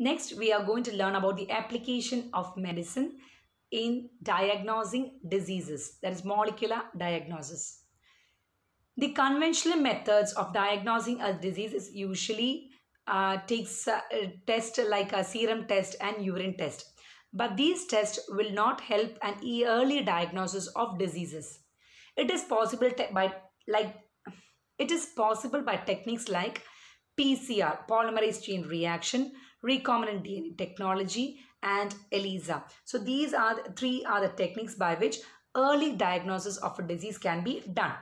Next, we are going to learn about the application of medicine in diagnosing diseases, that is molecular diagnosis. The conventional methods of diagnosing a disease is usually uh, takes a uh, test like a serum test and urine test. But these tests will not help an early diagnosis of diseases. It is possible by like it is possible by techniques like PCR, polymerase chain reaction, recombinant DNA technology, and ELISA. So these are the, three are the techniques by which early diagnosis of a disease can be done.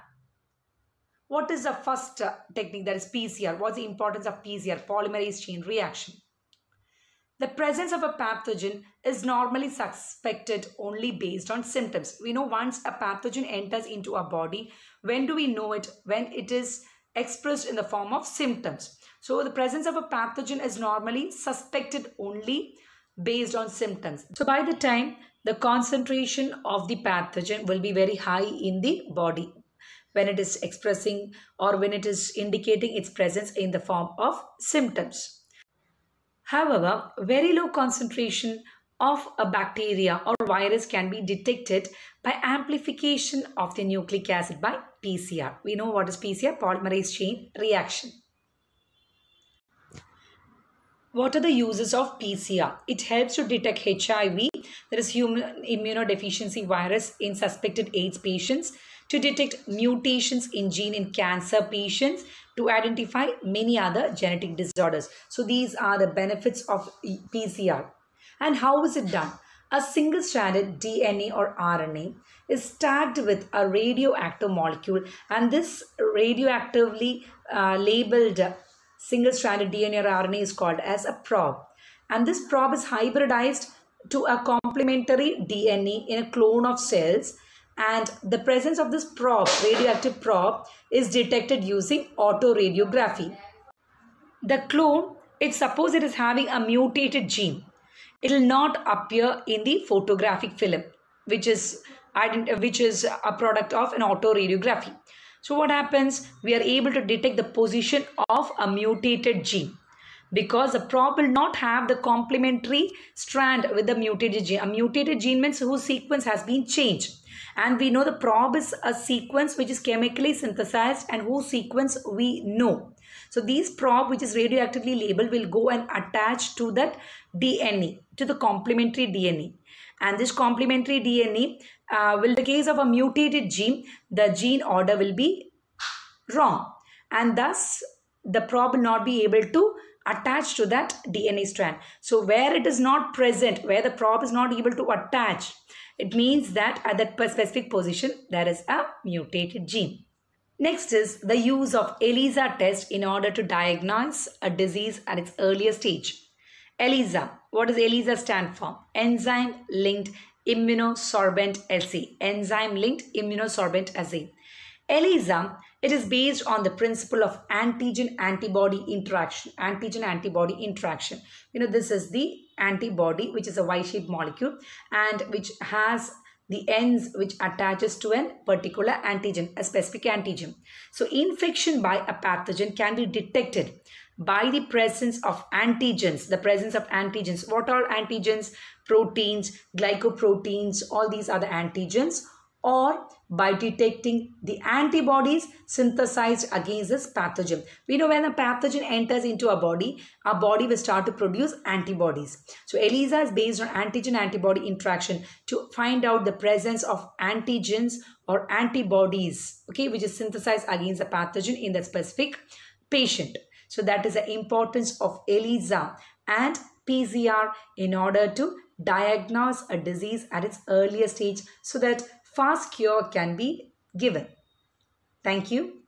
What is the first uh, technique that is PCR? What's the importance of PCR, polymerase chain reaction? The presence of a pathogen is normally suspected only based on symptoms. We know once a pathogen enters into our body, when do we know it? When it is expressed in the form of symptoms. So the presence of a pathogen is normally suspected only based on symptoms. So by the time the concentration of the pathogen will be very high in the body when it is expressing or when it is indicating its presence in the form of symptoms. However, very low concentration of a bacteria or virus can be detected by amplification of the nucleic acid by PCR. We know what is PCR, polymerase chain reaction what are the uses of PCR? It helps to detect HIV, that is human immunodeficiency virus in suspected AIDS patients, to detect mutations in gene in cancer patients, to identify many other genetic disorders. So these are the benefits of PCR. And how is it done? A single stranded DNA or RNA is tagged with a radioactive molecule and this radioactively uh, labeled single-stranded DNA or RNA is called as a probe. And this probe is hybridized to a complementary DNA in a clone of cells and the presence of this probe, radioactive probe, is detected using autoradiography. The clone, if suppose it is having a mutated gene, it will not appear in the photographic film, which is, which is a product of an autoradiography. So what happens? We are able to detect the position of a mutated gene because the prop will not have the complementary strand with the mutated gene. A mutated gene means whose sequence has been changed. And we know the prob is a sequence which is chemically synthesized and whose sequence we know. So these prob which is radioactively labeled will go and attach to that DNA, to the complementary DNA and this complementary DNA uh, will the case of a mutated gene the gene order will be wrong and thus the probe will not be able to attach to that DNA strand. So where it is not present, where the probe is not able to attach, it means that at that specific position there is a mutated gene. Next is the use of ELISA test in order to diagnose a disease at its earlier stage. ELISA what does ELISA stand for? Enzyme linked immunosorbent assay. Enzyme linked immunosorbent assay. ELISA, it is based on the principle of antigen antibody interaction. Antigen antibody interaction. You know, this is the antibody, which is a Y shaped molecule and which has the ends which attaches to a particular antigen, a specific antigen. So infection by a pathogen can be detected by the presence of antigens, the presence of antigens. What are antigens? Proteins, glycoproteins, all these are the antigens or by detecting the antibodies synthesized against this pathogen. We know when a pathogen enters into our body, our body will start to produce antibodies. So ELISA is based on antigen-antibody interaction to find out the presence of antigens or antibodies, okay, which is synthesized against the pathogen in that specific patient. So that is the importance of ELISA and PCR in order to diagnose a disease at its earlier stage so that fast cure can be given. Thank you.